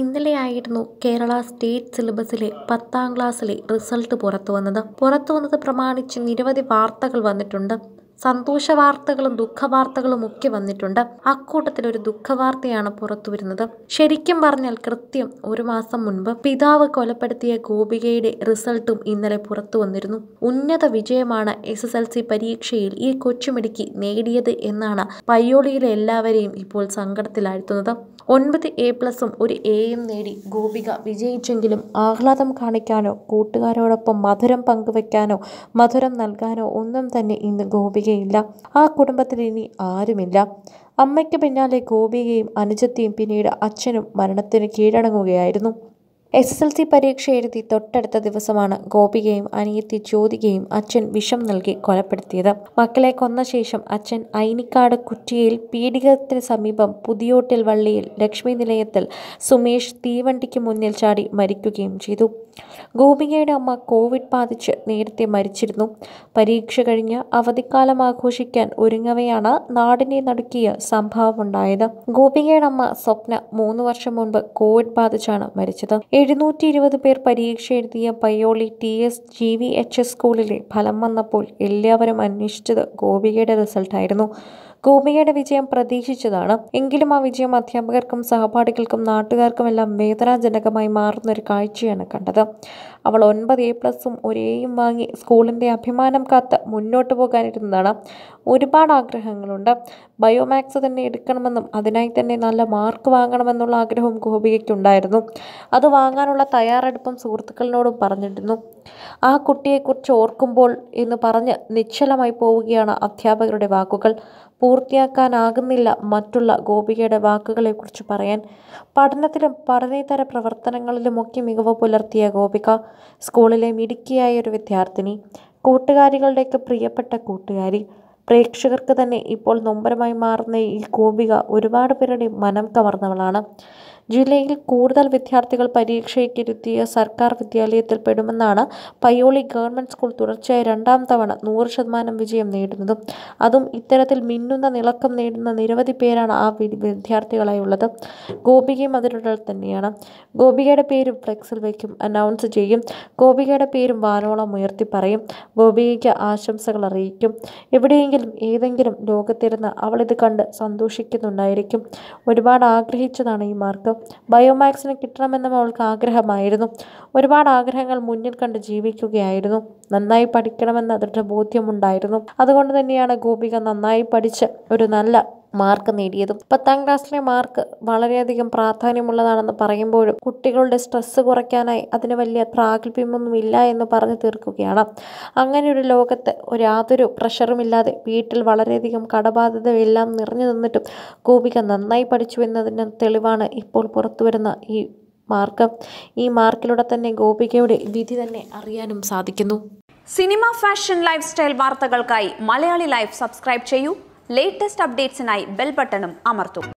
ഇന്നലെയായിരുന്നു കേരള സ്റ്റേറ്റ് സിലബസിലെ പത്താം ക്ലാസ്സിലെ റിസൾട്ട് പുറത്തു വന്നത് പുറത്തു വന്നത് പ്രമാണിച്ച് നിരവധി വാർത്തകൾ വന്നിട്ടുണ്ട് സന്തോഷ വാർത്തകളും ദുഃഖ വാർത്തകളും ഒക്കെ വന്നിട്ടുണ്ട് അക്കൂട്ടത്തിൽ ഒരു ദുഃഖ വാർത്തയാണ് പുറത്തു വരുന്നത് ശരിക്കും പറഞ്ഞാൽ കൃത്യം ഒരു മാസം മുൻപ് പിതാവ് കൊലപ്പെടുത്തിയ ഗോപികയുടെ റിസൾട്ടും ഇന്നലെ പുറത്തു വന്നിരുന്നു ഉന്നത വിജയമാണ് എസ് എസ് എൽ സി പരീക്ഷയിൽ ഈ കൊച്ചുമിടുക്കി നേടിയത് എന്നാണ് പയ്യോളിയിലെ എല്ലാവരെയും ഇപ്പോൾ സങ്കടത്തിലാഴ്ത്തുന്നത് ഒൻപത് എ പ്ലസും ഒരു എയും നേടി ഗോപിക വിജയിച്ചെങ്കിലും ആഹ്ലാദം കാണിക്കാനോ കൂട്ടുകാരോടൊപ്പം മധുരം പങ്കുവെക്കാനോ മധുരം നൽകാനോ ഒന്നും തന്നെ ഇന്ന് ഗോപികയില്ല ആ കുടുംബത്തിൽ ഇനി ആരുമില്ല അമ്മയ്ക്ക് പിന്നാലെ ഗോപികയും അനുജത്തിയും പിന്നീട് അച്ഛനും മരണത്തിന് കീഴടങ്ങുകയായിരുന്നു എസ് എസ് എൽ സി പരീക്ഷ എഴുതി തൊട്ടടുത്ത ദിവസമാണ് ഗോപികയും അനിയത്തി ജ്യോതികയും അച്ഛൻ വിഷം നൽകി കൊലപ്പെടുത്തിയത് മക്കളെ കൊന്ന ശേഷം അച്ഛൻ ഐനിക്കാട് കുറ്റിയിൽ പീഡികത്തിന് സമീപം പുതിയോട്ടിൽ വള്ളിയിൽ ലക്ഷ്മി നിലയത്തിൽ സുമേഷ് തീവണ്ടിക്ക് മുന്നിൽ ചാടി മരിക്കുകയും ചെയ്തു ഗോപികയുടെ അമ്മ കോവിഡ് ബാധിച്ച് നേരത്തെ മരിച്ചിരുന്നു പരീക്ഷ കഴിഞ്ഞ് അവധിക്കാലം ആഘോഷിക്കാൻ ഒരുങ്ങവെയാണ് നാടിനെ നടുക്കിയ സംഭവമുണ്ടായത് ഗോപികയുടെ അമ്മ സ്വപ്ന മൂന്ന് വർഷം മുൻപ് കോവിഡ് ബാധിച്ചാണ് മരിച്ചത് എഴുന്നൂറ്റി ഇരുപത് പേർ പരീക്ഷ എഴുതിയ Payyoli T S G V H S സ്കൂളിലെ ഫലം വന്നപ്പോൾ എല്ലാവരും അന്വേഷിച്ചത് ഗോപികയുടെ റിസൾട്ടായിരുന്നു ഗോപികയുടെ വിജയം പ്രതീക്ഷിച്ചതാണ് എങ്കിലും ആ വിജയം അധ്യാപകർക്കും സഹപാഠികൾക്കും എല്ലാം വേദനാജനകമായി മാറുന്നൊരു കാഴ്ചയാണ് കണ്ടത് അവൾ ഒൻപത് എ പ്ലസും ഒരേയും വാങ്ങി സ്കൂളിൻ്റെ അഭിമാനം കാത്ത് മുന്നോട്ട് പോകാനിരുന്നതാണ് ഒരുപാട് ആഗ്രഹങ്ങളുണ്ട് ബയോമാക്സ് തന്നെ എടുക്കണമെന്നും അതിനായി തന്നെ നല്ല മാർക്ക് വാങ്ങണമെന്നുള്ള ആഗ്രഹവും ഗോപികയ്ക്കുണ്ടായിരുന്നു അത് വാങ്ങാനുള്ള തയ്യാറെടുപ്പും സുഹൃത്തുക്കളിനോടും പറഞ്ഞിരുന്നു ആ കുട്ടിയെക്കുറിച്ച് ഓർക്കുമ്പോൾ എന്ന് പറഞ്ഞ് നിശ്ചലമായി പോവുകയാണ് അധ്യാപകരുടെ വാക്കുകൾ പൂർത്തിയാക്കാനാകുന്നില്ല മറ്റുള്ള ഗോപികയുടെ വാക്കുകളെക്കുറിച്ച് പറയാൻ പഠനത്തിലും പഠനേതര പ്രവർത്തനങ്ങളിലുമൊക്കെ മികവ് പുലർത്തിയ ഗോപിക സ്കൂളിലെ മിടുക്കിയായ ഒരു വിദ്യാർത്ഥിനി കൂട്ടുകാരികളുടെയൊക്കെ പ്രിയപ്പെട്ട കൂട്ടുകാരി പ്രേക്ഷകർക്ക് തന്നെ ഇപ്പോൾ നൊമ്പരമായി മാറുന്ന ഈ ഗോപിക ഒരുപാട് പേരുടെ മനം കവർന്നവളാണ് ജില്ലയിൽ കൂടുതൽ വിദ്യാർത്ഥികൾ പരീക്ഷയ്ക്കിരുത്തിയ സർക്കാർ വിദ്യാലയത്തിൽ പെടുമെന്നാണ് പയ്യോളി ഗവൺമെൻറ് സ്കൂൾ തുടർച്ചയായ രണ്ടാം തവണ നൂറ് ശതമാനം വിജയം നേടുന്നതും അതും ഇത്തരത്തിൽ മിന്നുന്ന നിളക്കം നേടുന്ന നിരവധി പേരാണ് ആ വിദ്യാർത്ഥികളായി ഉള്ളത് ഗോപികയും അതിലൊരാൾ തന്നെയാണ് ഗോപികയുടെ പേര് ഫ്ലെക്സിൽ വയ്ക്കും അനൗൺസ് ചെയ്യും ഗോപികയുടെ പേരും വാനോളം ഉയർത്തി പറയും ഗോപികയ്ക്ക് ആശംസകൾ അറിയിക്കും എവിടെയെങ്കിലും ഏതെങ്കിലും ലോകത്തിരുന്ന് അവളിത് കണ്ട് സന്തോഷിക്കുന്നുണ്ടായിരിക്കും ഒരുപാട് ആഗ്രഹിച്ചതാണ് ഈ മാർക്ക് ബയോമാക്സിന് കിട്ടണമെന്നും അവൾക്ക് ആഗ്രഹമായിരുന്നു ഒരുപാട് ആഗ്രഹങ്ങൾ മുന്നിൽ കണ്ട് ജീവിക്കുകയായിരുന്നു നന്നായി അതിൻ്റെ ബോധ്യമുണ്ടായിരുന്നു അതുകൊണ്ട് തന്നെയാണ് ഗോപിക നന്നായി പഠിച്ച് ഒരു നല്ല മാർക്ക് നേടിയതും പത്താം ക്ലാസ്സിലെ മാർക്ക് വളരെയധികം പ്രാധാന്യമുള്ളതാണെന്ന് പറയുമ്പോഴും കുട്ടികളുടെ സ്ട്രെസ് കുറയ്ക്കാനായി അതിന് വലിയ ഇല്ല എന്ന് പറഞ്ഞു തീർക്കുകയാണ് അങ്ങനെ ഒരു ലോകത്ത് യാതൊരു പ്രഷറുമില്ലാതെ വീട്ടിൽ വളരെയധികം കടബാധ്യതയെല്ലാം നിറഞ്ഞു നിന്നിട്ടും ഗോപിക നന്നായി പഠിച്ചു എന്നതിന് തെളിവാണ് ഇപ്പോൾ പുറത്തുവരുന്ന ഈ മാർക്ക് ഈ മാർക്കിലൂടെ തന്നെ ഗോപികയുടെ വിധി തന്നെ അറിയാനും സാധിക്കുന്നു സിനിമ ഫാഷൻ ലൈഫ് സ്റ്റൈൽ വാർത്തകൾക്കായി മലയാളി ലൈഫ് സബ്സ്ക്രൈബ് ചെയ്യൂ ലേറ്റസ്റ്റ് അപ്ഡേറ്റ്സിനായി ബെൽ ബട്ടണും അമർത്തും